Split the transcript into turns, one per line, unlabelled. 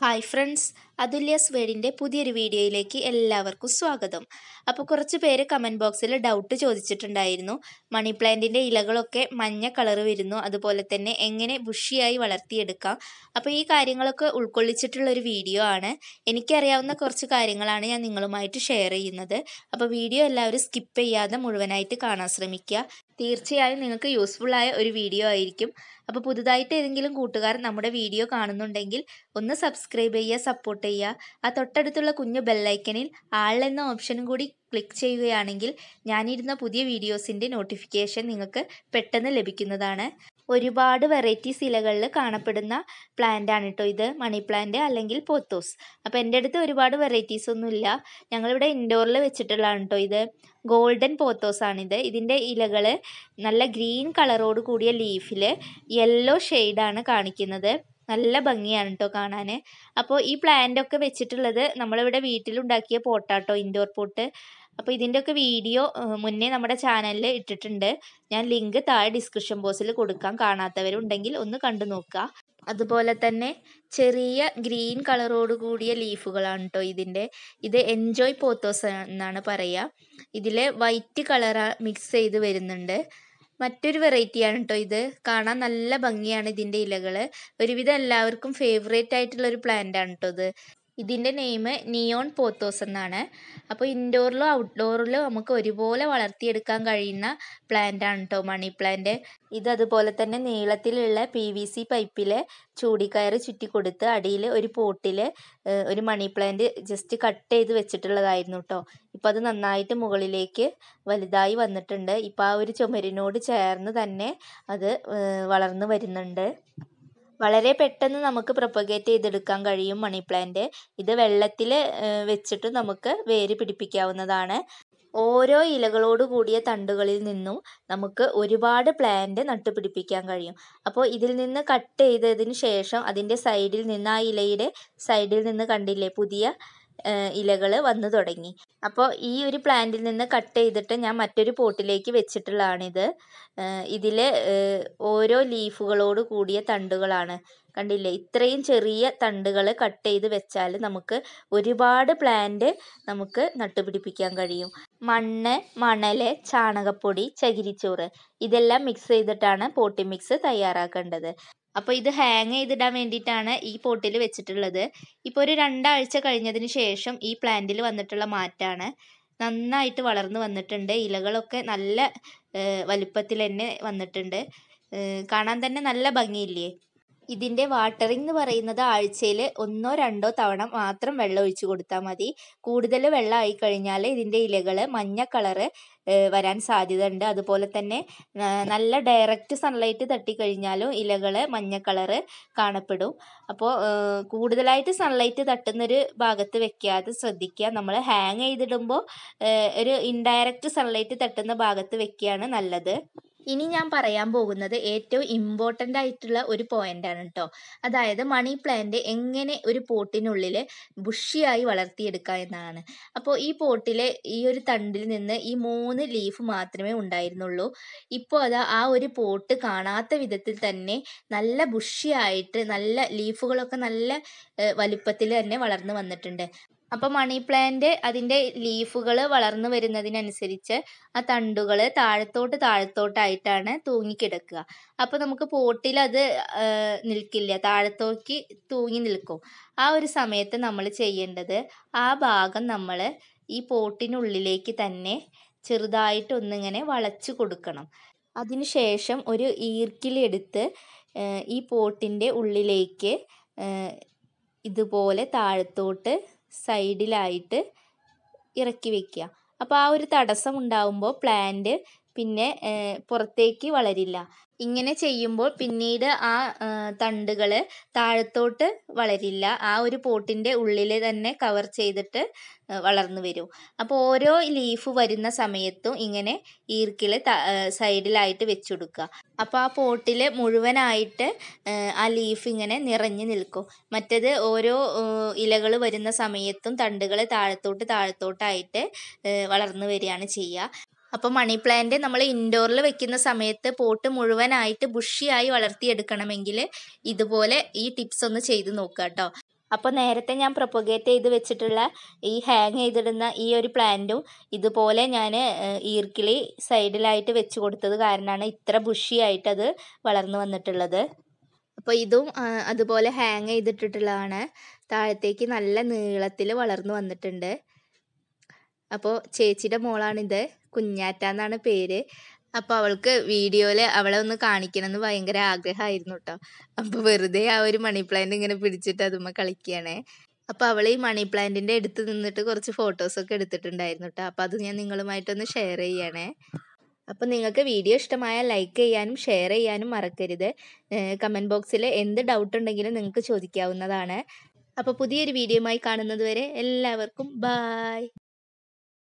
Hi friends, അതുല്യാസ് വേഡിൻ്റെ പുതിയൊരു വീഡിയോയിലേക്ക് എല്ലാവർക്കും സ്വാഗതം അപ്പോൾ കുറച്ച് പേര് കമൻറ്റ് ബോക്സിൽ ഡൗട്ട് ചോദിച്ചിട്ടുണ്ടായിരുന്നു മണി പ്ലാന്റിൻ്റെ ഇലകളൊക്കെ മഞ്ഞ കളർ വരുന്നു അതുപോലെ തന്നെ എങ്ങനെ ബുഷിയായി വളർത്തിയെടുക്കാം അപ്പോൾ ഈ കാര്യങ്ങളൊക്കെ ഉൾക്കൊള്ളിച്ചിട്ടുള്ളൊരു വീഡിയോ ആണ് എനിക്കറിയാവുന്ന കുറച്ച് കാര്യങ്ങളാണ് ഞാൻ നിങ്ങളുമായിട്ട് ഷെയർ ചെയ്യുന്നത് അപ്പോൾ വീഡിയോ എല്ലാവരും സ്കിപ്പ് ചെയ്യാതെ മുഴുവനായിട്ട് കാണാൻ ശ്രമിക്കുക തീർച്ചയായും നിങ്ങൾക്ക് യൂസ്ഫുള്ളായ ഒരു വീഡിയോ ആയിരിക്കും അപ്പോൾ പുതുതായിട്ട് ഏതെങ്കിലും കൂട്ടുകാർ നമ്മുടെ വീഡിയോ കാണുന്നുണ്ടെങ്കിൽ ഒന്ന് സബ്സ്ക്രൈബ് ചെയ്യുക സപ്പോർട്ട് സപ്പോർട്ട് ചെയ്യുക ആ തൊട്ടടുത്തുള്ള കുഞ്ഞു ബെല്ലൈക്കനിൽ ആൾ എന്ന ഓപ്ഷനും കൂടി ക്ലിക്ക് ചെയ്യുകയാണെങ്കിൽ ഞാനിരുന്ന പുതിയ വീഡിയോസിൻ്റെ നോട്ടിഫിക്കേഷൻ നിങ്ങൾക്ക് പെട്ടെന്ന് ലഭിക്കുന്നതാണ് ഒരുപാട് വെറൈറ്റീസ് ഇലകളിൽ കാണപ്പെടുന്ന പ്ലാന്റ് ആണ് കേട്ടോ ഇത് മണി പ്ലാന്റ് അല്ലെങ്കിൽ പോത്തോസ് അപ്പോൾ എൻ്റെ അടുത്ത് ഒരുപാട് വെറൈറ്റീസ് ഒന്നുമില്ല ഞങ്ങളിവിടെ ഇൻഡോറിൽ വെച്ചിട്ടുള്ളതാണ് കേട്ടോ ഇത് ഗോൾഡൻ പോത്തോസ് ആണിത് ഇതിൻ്റെ ഇലകൾ നല്ല ഗ്രീൻ കളറോട് കൂടിയ ലീഫിൽ യെല്ലോ ഷെയ്ഡാണ് കാണിക്കുന്നത് നല്ല ഭംഗിയാണ് കേട്ടോ കാണാൻ അപ്പോൾ ഈ പ്ലാന്റൊക്കെ വെച്ചിട്ടുള്ളത് നമ്മളിവിടെ വീട്ടിലുണ്ടാക്കിയ പോട്ടാട്ടോ ഇൻഡോർ പോട്ട് അപ്പോൾ ഇതിൻ്റെയൊക്കെ വീഡിയോ മുന്നേ നമ്മുടെ ചാനലിൽ ഇട്ടിട്ടുണ്ട് ഞാൻ ലിങ്ക് താഴെ ഡിസ്ക്രിപ്ഷൻ ബോക്സിൽ കൊടുക്കാം കാണാത്തവരുണ്ടെങ്കിൽ ഒന്ന് കണ്ടു നോക്കുക അതുപോലെ തന്നെ ചെറിയ ഗ്രീൻ കളറോട് കൂടിയ ലീഫുകളാണ് കേട്ടോ ഇതിൻ്റെ ഇത് എൻജോയ് പോത്തോസ് എന്നാണ് പറയുക ഇതിൽ വൈറ്റ് കളർ മിക്സ് ചെയ്ത് വരുന്നുണ്ട് മറ്റൊരു വെറൈറ്റിയാണ് കേട്ടോ ഇത് കാണാൻ നല്ല ഭംഗിയാണ് ഇതിൻ്റെ ഇലകൾ ഒരുവിധം എല്ലാവർക്കും ഫേവറേറ്റ് ആയിട്ടുള്ള ഒരു പ്ലാന്റ് ആണ് കേട്ടോ ഇത് ഇതിൻ്റെ നെയിം നിയോൺ പോത്തോസ് എന്നാണ് അപ്പോൾ ഇൻഡോറിലോ ഔട്ട്ഡോറിലോ നമുക്ക് ഒരുപോലെ വളർത്തിയെടുക്കാൻ കഴിയുന്ന പ്ലാന്റ് ആണ് കേട്ടോ മണി പ്ലാന്റ് ഇത് അതുപോലെ തന്നെ നീളത്തിലുള്ള പി വി സി പൈപ്പിൽ ചൂടിക്കയർ ചുറ്റി കൊടുത്ത് അടിയിൽ ഒരു പോട്ടിൽ ഒരു മണി പ്ലാന്റ് ജസ്റ്റ് കട്ട് ചെയ്ത് വെച്ചിട്ടുള്ളതായിരുന്നു കേട്ടോ ഇപ്പോൾ അത് നന്നായിട്ട് മുകളിലേക്ക് വലുതായി വന്നിട്ടുണ്ട് ഇപ്പോൾ ആ ഒരു ചുമരിനോട് ചേർന്ന് തന്നെ അത് വളർന്നു വരുന്നുണ്ട് വളരെ പെട്ടെന്ന് നമുക്ക് പ്രൊപ്പഗേറ്റ് ചെയ്തെടുക്കാൻ കഴിയും മണി പ്ലാന്റ് ഇത് വെള്ളത്തിൽ വെച്ചിട്ട് നമുക്ക് വേര് പിടിപ്പിക്കാവുന്നതാണ് ഓരോ ഇലകളോട് കൂടിയ തണ്ടുകളിൽ നിന്നും നമുക്ക് ഒരുപാട് പ്ലാന്റ് നട്ടുപിടിപ്പിക്കാൻ കഴിയും അപ്പോൾ ഇതിൽ നിന്ന് കട്ട് ചെയ്തതിന് ശേഷം അതിൻ്റെ സൈഡിൽ നിന്ന് ആ ഇലയുടെ സൈഡിൽ നിന്ന് കണ്ടില്ലേ പുതിയ ഇലകൾ വന്നു തുടങ്ങി അപ്പോൾ ഈ ഒരു പ്ലാന്റിൽ നിന്ന് കട്ട് ചെയ്തിട്ട് ഞാൻ മറ്റൊരു പോട്ടിലേക്ക് വെച്ചിട്ടുള്ളതാണിത് ഇതിൽ ഓരോ ലീഫുകളോട് കൂടിയ തണ്ടുകളാണ് കണ്ടില്ലേ ഇത്രയും ചെറിയ തണ്ടുകൾ കട്ട് ചെയ്ത് വെച്ചാൽ നമുക്ക് ഒരുപാട് പ്ലാന്റ് നമുക്ക് നട്ടുപിടിപ്പിക്കാൻ കഴിയും മണ്ണ് മണൽ ചാണകപ്പൊടി ചകിരിച്ചോറ് ഇതെല്ലാം മിക്സ് ചെയ്തിട്ടാണ് പോട്ടി മിക്സ് തയ്യാറാക്കേണ്ടത് അപ്പോൾ ഇത് ഹാങ് ചെയ്തിടാൻ വേണ്ടിയിട്ടാണ് ഈ പോട്ടിൽ വെച്ചിട്ടുള്ളത് ഇപ്പോൾ ഒരു രണ്ടാഴ്ച കഴിഞ്ഞതിന് ശേഷം ഈ പ്ലാന്റിൽ വന്നിട്ടുള്ള മാറ്റാണ് നന്നായിട്ട് വളർന്നു വന്നിട്ടുണ്ട് ഇലകളൊക്കെ നല്ല വലുപ്പത്തിൽ തന്നെ വന്നിട്ടുണ്ട് കാണാൻ തന്നെ നല്ല ഭംഗിയില്ലേ ഇതിൻ്റെ വാട്ടറിംഗ് എന്ന് പറയുന്നത് ആഴ്ചയിൽ ഒന്നോ രണ്ടോ തവണ മാത്രം വെള്ളം ഒഴിച്ച് കൊടുത്താൽ മതി കൂടുതൽ വെള്ളം ആയി കഴിഞ്ഞാൽ ഇതിൻ്റെ ഇലകൾ മഞ്ഞ കളറ് വരാൻ സാധ്യത ഉണ്ട് അതുപോലെ തന്നെ നല്ല ഡയറക്റ്റ് സൺലൈറ്റ് തട്ടിക്കഴിഞ്ഞാലും ഇലകൾ മഞ്ഞ കളറ് കാണപ്പെടും അപ്പോൾ കൂടുതലായിട്ട് സൺലൈറ്റ് തട്ടുന്നൊരു ഭാഗത്ത് വെക്കാതെ ശ്രദ്ധിക്കുക നമ്മൾ ഹാങ് ചെയ്തിടുമ്പോൾ ഒരു ഇൻഡയറക്റ്റ് സൺലൈറ്റ് തട്ടുന്ന ഭാഗത്ത് വെക്കുകയാണ് നല്ലത് ഇനി ഞാൻ പറയാൻ പോകുന്നത് ഏറ്റവും ഇമ്പോർട്ടൻ്റ് ആയിട്ടുള്ള ഒരു ആണ് കേട്ടോ അതായത് മണി പ്ലാന്റ് എങ്ങനെ ഒരു പോട്ടിനുള്ളിൽ ബുഷിയായി വളർത്തിയെടുക്കാം എന്നാണ് അപ്പോൾ ഈ പോട്ടിലെ ഈ ഒരു തണ്ടിൽ നിന്ന് ഈ മൂന്ന് ലീഫ് മാത്രമേ ഉണ്ടായിരുന്നുള്ളൂ ഇപ്പോൾ അത് ആ ഒരു പോട്ട് കാണാത്ത വിധത്തിൽ തന്നെ നല്ല ബുഷിയായിട്ട് നല്ല ലീഫുകളൊക്കെ നല്ല വലുപ്പത്തിൽ തന്നെ വളർന്നു വന്നിട്ടുണ്ട് അപ്പോൾ മണി പ്ലാന്റ് അതിൻ്റെ ലീഫുകൾ വളർന്നു വരുന്നതിനനുസരിച്ച് ആ തണ്ടുകൾ താഴത്തോട്ട് താഴത്തോട്ടായിട്ടാണ് തൂങ്ങിക്കിടക്കുക അപ്പോൾ നമുക്ക് പോട്ടിൽ അത് നിൽക്കില്ല താഴത്തോക്ക് തൂങ്ങി നിൽക്കും ആ ഒരു സമയത്ത് നമ്മൾ ചെയ്യേണ്ടത് ആ ഭാഗം നമ്മൾ ഈ പോട്ടിനുള്ളിലേക്ക് തന്നെ ചെറുതായിട്ടൊന്നിങ്ങനെ വളച്ചു കൊടുക്കണം അതിനുശേഷം ഒരു ഈർക്കിലെടുത്ത് ഈ പോട്ടിൻ്റെ ഉള്ളിലേക്ക് ഇതുപോലെ താഴത്തോട്ട് സൈഡിലായിട്ട് ഇറക്കി വെക്കുക അപ്പോൾ ആ ഒരു തടസ്സം ഉണ്ടാവുമ്പോൾ പ്ലാന്റ് പിന്നെ പുറത്തേക്ക് വളരില്ല ഇങ്ങനെ ചെയ്യുമ്പോൾ പിന്നീട് ആ തണ്ടുകൾ താഴത്തോട്ട് വളരില്ല ആ ഒരു പോട്ടിൻ്റെ ഉള്ളിൽ തന്നെ കവർ ചെയ്തിട്ട് വളർന്നു വരും അപ്പോൾ ഓരോ ലീഫ് വരുന്ന സമയത്തും ഇങ്ങനെ ഈർക്കിൽ സൈഡിലായിട്ട് വെച്ചുകൊടുക്കുക അപ്പോൾ ആ പോട്ടിൽ മുഴുവനായിട്ട് ആ ലീഫ് ഇങ്ങനെ നിറഞ്ഞു നിൽക്കും മറ്റത് ഓരോ ഇലകൾ വരുന്ന സമയത്തും തണ്ടുകൾ താഴത്തോട്ട് താഴത്തോട്ടായിട്ട് വളർന്നു വരികയാണ് ചെയ്യുക അപ്പോൾ മണി പ്ലാന്റ് നമ്മൾ ഇൻഡോറിൽ വെക്കുന്ന സമയത്ത് പോട്ട് മുഴുവനായിട്ട് ബുഷിയായി വളർത്തിയെടുക്കണമെങ്കിൽ ഇതുപോലെ ഈ ടിപ്സ് ഒന്ന് ചെയ്ത് നോക്കുക കേട്ടോ അപ്പോൾ നേരത്തെ ഞാൻ പ്രൊപ്പഗേറ്റ് ചെയ്ത് വെച്ചിട്ടുള്ള ഈ ഹാങ് ചെയ്തിടുന്ന ഈ ഒരു പ്ലാന്റും ഇതുപോലെ ഞാൻ ഈർക്കിളി സൈഡിലായിട്ട് വെച്ച് കൊടുത്തത് കാരണമാണ് ഇത്ര ബുഷിയായിട്ട് അത് വളർന്നു വന്നിട്ടുള്ളത് അപ്പോൾ ഇതും അതുപോലെ ഹാങ് ചെയ്തിട്ടിട്ടുള്ളതാണ് താഴത്തേക്ക് നല്ല നീളത്തിൽ വളർന്നു വന്നിട്ടുണ്ട് അപ്പോൾ ചേച്ചിയുടെ മോളാണിത് കുഞ്ഞാറ്റ എന്നാണ് പേര് അപ്പോൾ അവൾക്ക് വീഡിയോയിൽ അവളെ ഒന്ന് എന്ന് ഭയങ്കര ആഗ്രഹമായിരുന്നു കേട്ടോ അപ്പോൾ വെറുതെ ആ ഒരു മണി പ്ലാന്റ് ഇങ്ങനെ പിടിച്ചിട്ട് അതുമ്മ കളിക്കുകയാണേ അപ്പോൾ അവൾ ഈ മണി പ്ലാന്റിൻ്റെ അടുത്ത് നിന്നിട്ട് കുറച്ച് ഫോട്ടോസൊക്കെ എടുത്തിട്ടുണ്ടായിരുന്നു കേട്ടോ അപ്പോൾ അത് ഞാൻ നിങ്ങളുമായിട്ടൊന്ന് ഷെയർ ചെയ്യണേ അപ്പോൾ നിങ്ങൾക്ക് വീഡിയോ ഇഷ്ടമായ ലൈക്ക് ചെയ്യാനും ഷെയർ ചെയ്യാനും മറക്കരുത് കമൻറ്റ് ബോക്സിൽ എന്ത് ഡൗട്ട് ഉണ്ടെങ്കിലും നിങ്ങൾക്ക് ചോദിക്കാവുന്നതാണ് അപ്പോൾ പുതിയൊരു വീഡിയോയുമായി കാണുന്നത് വരെ എല്ലാവർക്കും ബായ്